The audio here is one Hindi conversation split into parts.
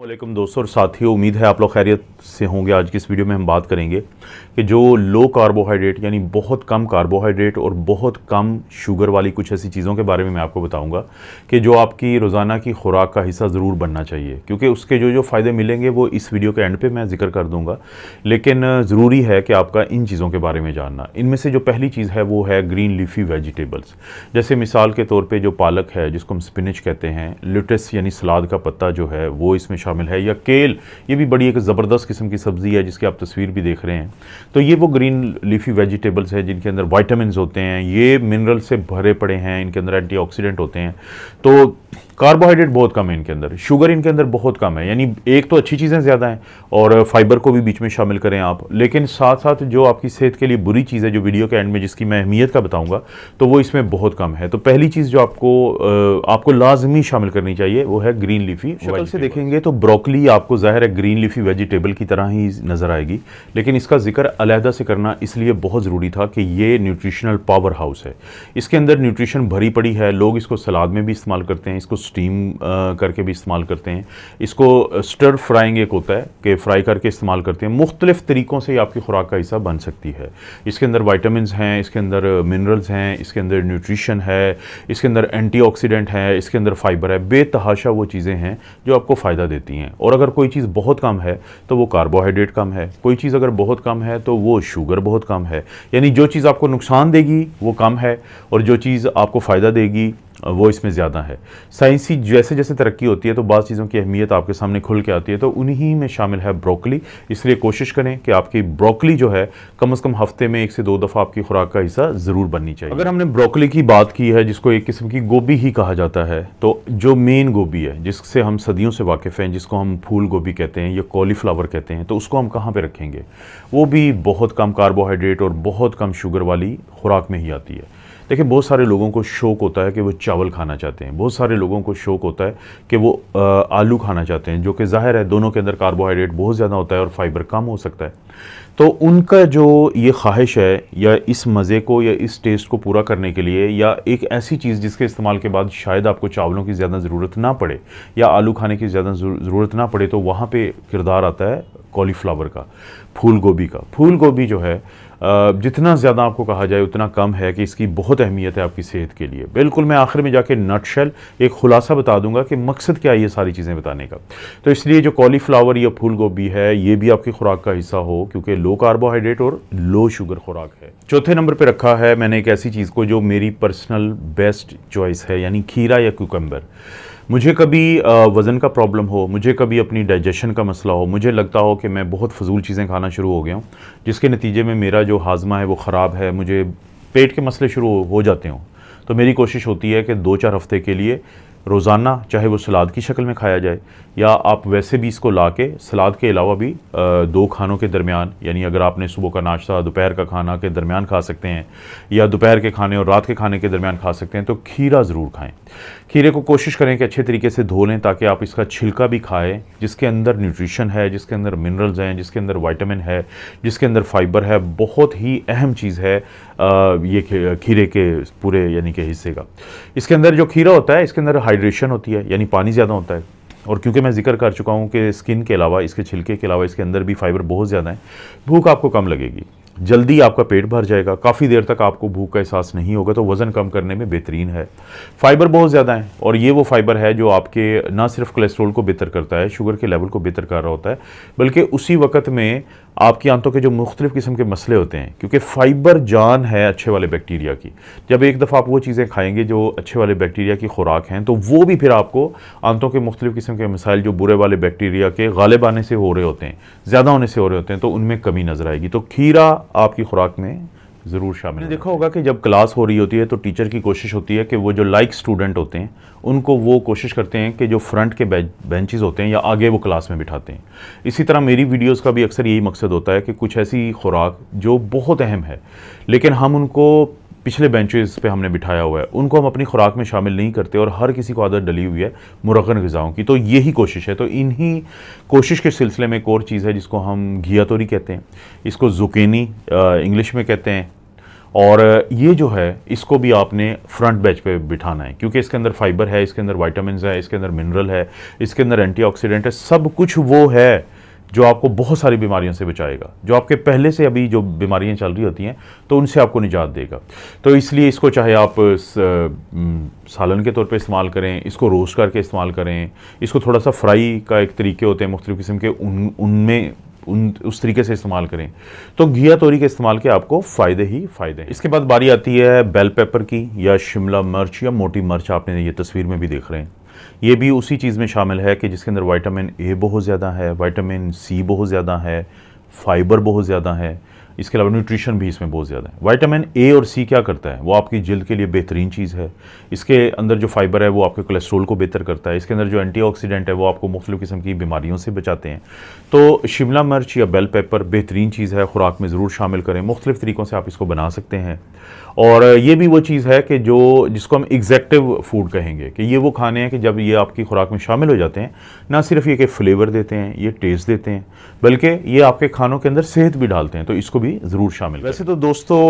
वालेकुम दोस्तों और साथियों उम्मीद है आप लोग खैरियत से होंगे आज की इस वीडियो में हम बात करेंगे कि जो लो कार्बोहाइड्रेट यानी बहुत कम कार्बोहाइड्रेट और बहुत कम शुगर वाली कुछ ऐसी चीज़ों के बारे में मैं आपको बताऊंगा कि जो आपकी रोज़ाना की खुराक का हिस्सा ज़रूर बनना चाहिए क्योंकि उसके जो जो फ़ायदे मिलेंगे वो इस वीडियो के एंड पर मैं जिक्र कर दूँगा लेकिन ज़रूरी है कि आपका इन चीज़ों के बारे में जानना इनमें से जो पहली चीज़ है वो है ग्रीन लीफी वेजिटेबल्स जैसे मिसाल के तौर पर जो पालक है जिसको हम स्पिनच कहते हैं लिटस यानी सलाद का पत्ता जो है वो इसमें शामिल है या केल ये भी बड़ी एक ज़बरदस्त किस्म की सब्ज़ी है जिसकी आप तस्वीर भी देख रहे हैं तो ये वो ग्रीन लीफी वेजिटेबल्स हैं जिनके अंदर वाइटामस होते हैं ये मिनरल से भरे पड़े हैं इनके अंदर एंटी होते हैं तो कार्बोहाइड्रेट बहुत कम है इनके अंदर शुगर इनके अंदर बहुत कम है यानी एक तो अच्छी चीज़ें ज़्यादा हैं और फाइबर को भी बीच में शामिल करें आप लेकिन साथ साथ जो आपकी सेहत के लिए बुरी चीज़ है जो वीडियो के एंड में जिसकी मैं अहमियत का बताऊँगा तो वो इसमें बहुत कम है तो पहली चीज़ जो आपको आपको लाजमी शामिल करनी चाहिए वो है ग्रीन लीफी शक्ल से देखेंगे तो ब्रोकली आपको ज़ाहिर है ग्रीन लीफी वेजिटेबल की तरह ही नज़र आएगी लेकिन इसका जिक्र अलहदा से करना इसलिए बहुत ज़रूरी था कि ये न्यूट्रिशनल पावर हाउस है इसके अंदर न्यूट्रिशन भरी पड़ी है लोग इसको सलाद में भी इस्तेमाल करते हैं इसको स्टीम uh, करके भी इस्तेमाल करते हैं इसको स्टर uh, फ्राइंग एक होता है कि फ्राई करके इस्तेमाल करते हैं मुख्तलिफ़ तरीक़ों से आपकी खुराक का हिस्सा बन सकती है इसके अंदर वाइटामिन हैं इसके अंदर मिनरल्स uh, हैं इसके अंदर न्यूट्रिशन है इसके अंदर ऑक्सीडेंट है इसके अंदर फाइबर है बेतहाशा वो चीज़ें हैं जो आपको फ़ायदा देती हैं और अगर कोई चीज़ बहुत कम है तो वो कार्बोहाइड्रेट कम है कोई चीज़ अगर बहुत कम है तो वो शुगर बहुत कम है यानी जो चीज़ आपको नुकसान देगी वो कम है और जो चीज़ आपको फ़ायदा देगी वो इसमें ज़्यादा है साइंसी जैसे जैसे तरक्की होती है तो बाद चीज़ों की अहमियत आपके सामने खुल के आती है तो उन्हीं में शामिल है ब्रोकली इसलिए कोशिश करें कि आपकी ब्रोकली जो है कम अज़ कम हफ्ते में एक से दो दफ़ा आपकी खुराक का हिस्सा ज़रूर बननी चाहिए अगर हमने ब्रोकली की बात की है जिसको एक किस्म की गोभी ही कहा जाता है तो जो मेन गोभी है जिससे हम सदियों से वाकिफ़ हैं जिसको हम फूल गोभी कहते हैं या कॉलीफ्लावर कहते हैं तो उसको हम कहाँ पर रखेंगे वो भी बहुत कम कार्बोहाइड्रेट और बहुत कम शुगर वाली खुराक में ही आती है देखिए बहुत सारे लोगों को शौक होता है कि वो चावल खाना चाहते हैं बहुत सारे लोगों को शौक होता है कि वो आलू खाना चाहते हैं जो कि ज़ाहिर है दोनों के अंदर कार्बोहाइड्रेट बहुत ज़्यादा होता है और फाइबर कम हो सकता है तो उनका जो ये ख्वाहिश है या इस मज़े को या इस टेस्ट को पूरा करने के लिए या एक ऐसी चीज़ जिसके इस्तेमाल के बाद शायद आपको चावलों की ज़्यादा ज़रूरत ना पड़े या आलू खाने की ज़्यादा ज़रूरत ना पड़े तो वहाँ पर किरदार आता है कॉलीफ्लावर का फूल गोभी का फूल गोभी जो है जितना ज़्यादा आपको कहा जाए उतना कम है कि इसकी बहुत अहमियत है आपकी सेहत के लिए बिल्कुल मैं आखिर में जाके नटशेल एक खुलासा बता दूंगा कि मकसद क्या है ये सारी चीज़ें बताने का तो इसलिए जो कॉलीफ्लावर या फूल गोभी है ये भी आपकी खुराक का हिस्सा हो क्योंकि लो कार्बोहाइड्रेट और लो शुगर खुराक है चौथे नंबर पर रखा है मैंने एक ऐसी चीज़ को जो मेरी पर्सनल बेस्ट चॉइस है यानी खीरा या क्यूकम्बर मुझे कभी वज़न का प्रॉब्लम हो मुझे कभी अपनी डाइजेशन का मसला हो मुझे लगता हो कि मैं बहुत फजूल चीज़ें खाना शुरू हो गया हूँ जिसके नतीजे में मेरा जो हाजमा है वो ख़राब है मुझे पेट के मसले शुरू हो जाते हों तो मेरी कोशिश होती है कि दो चार हफ़्ते के लिए रोज़ाना चाहे वो सलाद की शक्ल में खाया जाए या आप वैसे भी इसको ला के सलाद के अलावा भी दो खानों के दरमियान यानी अगर आपने सुबह का नाश्ता दोपहर का खाना के दरमियान खा सकते हैं या दोपहर के खाने और रात के खाने के दरमियान खा सकते हैं तो खीरा ज़रूर खाएँ खीरे को कोशिश करें कि अच्छे तरीके से धो लें ताकि आप इसका छिलका भी खाएँ जिसके अंदर न्यूट्रिशन है जिसके अंदर मिनरल्स हैं जिसके अंदर वाइटामिन है जिसके अंदर फाइबर है बहुत ही अहम चीज़ है ये खीरे के पूरे यानी कि हिस्से का इसके अंदर जो खीरा होता है इसके अंदर हाइड्रेशन होती है यानी पानी ज़्यादा होता है और क्योंकि मैं जिक्र कर चुका हूँ कि स्किन के अलावा इसके छिलके के अलावा इसके अंदर भी फाइबर बहुत ज़्यादा है भूख आपको कम लगेगी जल्दी आपका पेट भर जाएगा काफ़ी देर तक आपको भूख का एहसास नहीं होगा तो वज़न कम करने में बेहतरीन है फाइबर बहुत ज़्यादा है और ये वो फाइबर है जो आपके ना सिर्फ कोलेस्ट्रॉल को बेहतर करता है शुगर के लेवल को बेहतर कर रहा होता है बल्कि उसी वक्त में आपकी आंतों के जो मुख्तलिफ़ किस्म के मसले होते हैं क्योंकि फ़ाइबर जान है अच्छे वाले बैक्टीरिया की जब एक दफ़ा आप वो चीज़ें खाएंगे जो अच्छे वाले बैक्टीरिया की खुराक हैं तो वो भी फिर आपको आंतों के मुख्तलिफ़ किस्म के मसाइल जो बुरे वाले बैक्टीरिया के गालिब आने से हो रहे होते हैं ज़्यादा होने से हो रहे होते हैं तो उनमें कमी नज़र आएगी तो खीरा आपकी खुराक में ज़रूर शामिल देखा होगा कि जब क्लास हो रही होती है तो टीचर की कोशिश होती है कि वो जो लाइक स्टूडेंट होते हैं उनको वो कोशिश करते हैं कि जो फ्रंट के बेंचेस होते हैं या आगे वो क्लास में बिठाते हैं इसी तरह मेरी वीडियोस का भी अक्सर यही मकसद होता है कि कुछ ऐसी खुराक जो बहुत अहम है लेकिन हम उनको पिछले बेंचेस पे हमने बिठाया हुआ है उनको हम अपनी खुराक में शामिल नहीं करते और हर किसी को आदत डली हुई है मुरगन गज़ाओं की तो यही कोशिश है तो इन्हीं कोशिश के सिलसिले में एक और चीज़ है जिसको हम घियातोरी कहते हैं इसको जुकेनी इंग्लिश में कहते हैं और ये जो है इसको भी आपने फ्रंट बैच पे बिठाना है क्योंकि इसके अंदर फाइबर है इसके अंदर वाइटामिन है इसके अंदर मिनरल है इसके अंदर एंटी है सब कुछ वो है जो आपको बहुत सारी बीमारियों से बचाएगा जो आपके पहले से अभी जो बीमारियां चल रही होती हैं तो उनसे आपको निजात देगा तो इसलिए इसको चाहे आप सालन के तौर पे इस्तेमाल करें इसको रोस्ट करके इस्तेमाल करें इसको थोड़ा सा फ्राई का एक तरीके होते हैं मुख्तु किस्म के उन उनमें उन उस तरीके से इस्तेमाल करें तो घिया तोरी के इस्तेमाल के आपको फ़ायदे ही फ़ायदे हैं इसके बाद बारी आती है बेल पेपर की या शिमला मिर्च या मोटी मिर्च आपने ये तस्वीर में भी देख रहे हैं ये भी उसी चीज़ में शामिल है कि जिसके अंदर वाइटामिन ए बहुत ज़्यादा है वाइटामिन सी बहुत ज़्यादा है फाइबर बहुत ज़्यादा है इसके अलावा न्यूट्रिशन भी इसमें बहुत ज़्यादा है वाइटामिन ए और सी क्या करता है वो आपकी जल्द के लिए बेहतरीन चीज़ है इसके अंदर जो फाइबर है वो आपके कोलेस्ट्रोल को बेहतर करता है इसके अंदर जो एंटीऑक्सीडेंट है वो आपको मुख्तु किस्म की बीमारियों से बचाते हैं तो शिमला मिर्च या बेल पेपर बेहतरीन चीज़ है ख़ुराक में ज़रूर शामिल करें मुख्तलिफ़ तरीक़ों से आप इसको बना सकते हैं और ये भी वो चीज़ है कि जो जिसको हम एग्जैक्टिव फूड कहेंगे कि ये वो खाने हैं कि जब ये आपकी खुराक में शामिल हो जाते हैं ना सिर्फ ये कि फ्लेवर देते हैं ये टेस्ट देते हैं बल्कि ये आपके खानों के अंदर सेहत भी डालते हैं तो इसको भी ज़रूर शामिल वैसे तो दोस्तों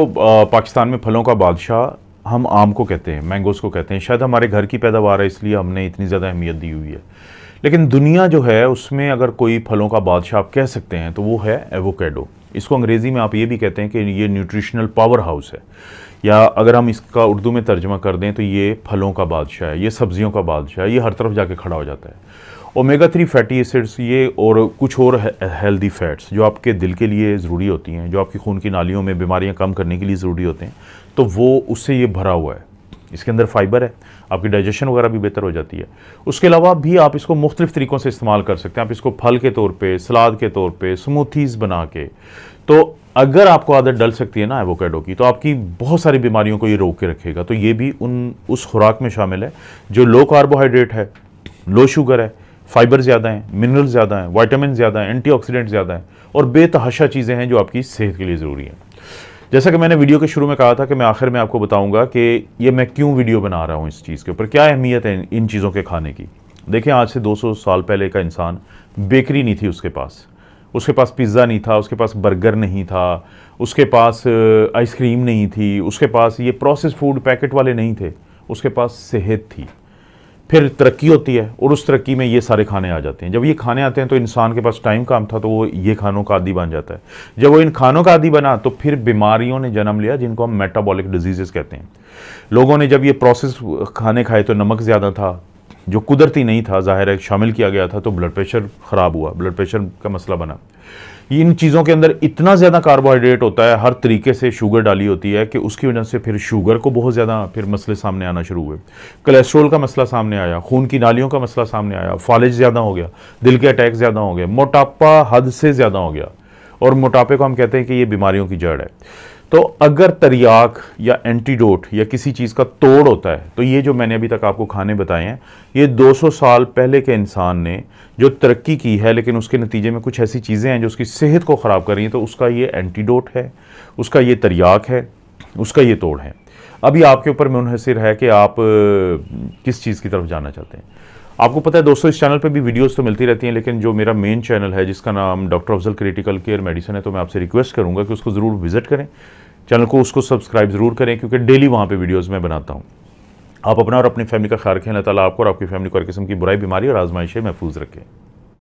पाकिस्तान में फलों का बादशाह हम आम को कहते हैं मैंगोज़ को कहते हैं शायद हमारे घर की पैदावार है इसलिए हमने इतनी ज़्यादा अहमियत दी हुई है लेकिन दुनिया जो है उसमें अगर कोई फलों का बादशाह आप कह सकते हैं तो वो है एवोकेडो इसको अंग्रेज़ी में आप ये भी कहते हैं कि ये न्यूट्रिशनल पावर हाउस है या अगर हम इसका उर्दू में तर्जमा कर दें तो ये फलों का बादशाह है ये सब्जियों का बादशाह है ये हर तरफ जाके खड़ा हो जाता है ओमेगा थ्री फैटी एसिड्स ये और कुछ और हेल्दी फैट्स जो आपके दिल के लिए ज़रूरी होती हैं जो आपकी खून की नालियों में बीमारियां कम करने के लिए ज़रूरी होते हैं तो वो उससे ये भरा हुआ है इसके अंदर फाइबर है आपकी डाइजेशन वगैरह भी बेहतर हो जाती है उसके अलावा भी आप इसको मुख्तलिफ तरीक़ों से इस्तेमाल कर सकते हैं आप इसको फल के तौर पर सलाद के तौर पर स्मूथीज़ बना के तो अगर आपको आदत डल सकती है ना एवोकेडो की तो आपकी बहुत सारी बीमारियों को ये रोक के रखेगा तो ये भी उन उस खुराक में शामिल है जो लो कार्बोहाइड्रेट है लो शुगर है फाइबर ज़्यादा हैं मिनरल ज़्यादा हैं वाइटामिन ज़्यादा हैं एंटीऑक्सीडेंट ज़्यादा हैं और बेतहाशा चीज़ें हैं जो आपकी सेहत के लिए ज़रूरी हैं जैसा कि मैंने वीडियो के शुरू में कहा था कि मैं आखिर में आपको बताऊंगा कि ये मैं क्यों वीडियो बना रहा हूँ इस चीज़ के ऊपर क्या अहमियत है इन चीज़ों के खाने की देखें आज से 200 साल पहले का इंसान बेकरी नहीं थी उसके पास उसके पास पिज़्ज़ा नहीं था उसके पास बर्गर नहीं था उसके पास आइसक्रीम नहीं थी उसके पास ये प्रोसेस फूड पैकेट वाले नहीं थे उसके पास सेहत थी फिर तरक्की होती है और उस तरक्की में ये सारे खाने आ जाते हैं जब ये खाने आते हैं तो इंसान के पास टाइम काम था तो वो ये खानों का आदि बन जाता है जब वो इन खानों का आदि बना तो फिर बीमारियों ने जन्म लिया जिनको हम मेटाबॉलिक डिजीज़ कहते हैं लोगों ने जब ये प्रोसेस खाने खाए तो नमक ज़्यादा था जो कुदरती नहीं था ज़ाहिर है शामिल किया गया था तो ब्लड प्रेशर ख़राब हुआ ब्लड प्रेशर का मसला बना इन चीज़ों के अंदर इतना ज़्यादा कार्बोहाइड्रेट होता है हर तरीके से शुगर डाली होती है कि उसकी वजह से फिर शुगर को बहुत ज़्यादा फिर मसले सामने आना शुरू हुए कोलेस्ट्रोल का मसला सामने आया खून की नालियों का मसला सामने आया फॉलेज ज़्यादा हो गया दिल के अटैक ज़्यादा हो गए मोटापा हद से ज़्यादा हो गया और मोटापे को हम कहते हैं कि ये बीमारियों की जड़ है तो अगर तरियाक या एंटीडोट या किसी चीज़ का तोड़ होता है तो ये जो मैंने अभी तक आपको खाने बताए हैं ये 200 साल पहले के इंसान ने जो तरक्की की है लेकिन उसके नतीजे में कुछ ऐसी चीज़ें हैं जो उसकी सेहत को ख़राब कर रही हैं तो उसका ये एंटीडोट है उसका ये तरियाक है उसका ये तोड़ है अभी आपके ऊपर मुनहसर है कि आप किस चीज़ की तरफ जाना चाहते हैं आपको पता है दोस्तों इस चैनल पे भी वीडियोस तो मिलती रहती हैं लेकिन जो मेरा मेन चैनल है जिसका नाम doctor Afzal critical care medicine है तो मैं आपसे रिक्वेस्ट करूंगा कि उसको ज़रूर विजिट करें चैनल को उसको सब्सक्राइब ज़रूर करें क्योंकि डेली वहाँ पर वीडियोज़ मैं बनाता हूँ आप अपना और अपनी फैमिली का ख्याल रखें अल्लाह ताला आपको और आपकी फैमिली को हर किस्म की बुराई बीमारी और आजमाइशें महफूज रखें